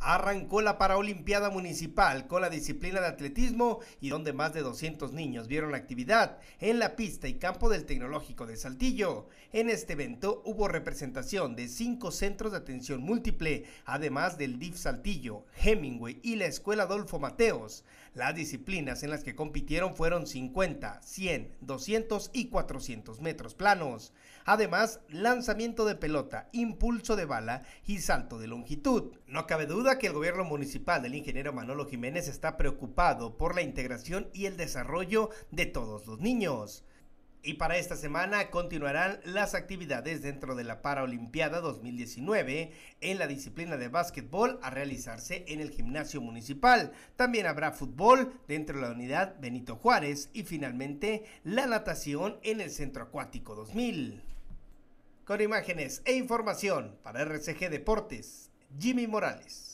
arrancó la Paraolimpiada Municipal con la disciplina de atletismo y donde más de 200 niños vieron la actividad en la pista y campo del Tecnológico de Saltillo. En este evento hubo representación de cinco centros de atención múltiple, además del DIF Saltillo, Hemingway y la Escuela Adolfo Mateos. Las disciplinas en las que compitieron fueron 50, 100, 200 y 400 metros planos. Además, lanzamiento de pelota, impulso de bala y salto de longitud. No cabe duda que el gobierno municipal del ingeniero Manolo Jiménez está preocupado por la integración y el desarrollo de todos los niños. Y para esta semana continuarán las actividades dentro de la Paralimpiada 2019 en la disciplina de básquetbol a realizarse en el gimnasio municipal. También habrá fútbol dentro de la unidad Benito Juárez y finalmente la natación en el Centro Acuático 2000. Con imágenes e información para RCG Deportes, Jimmy Morales.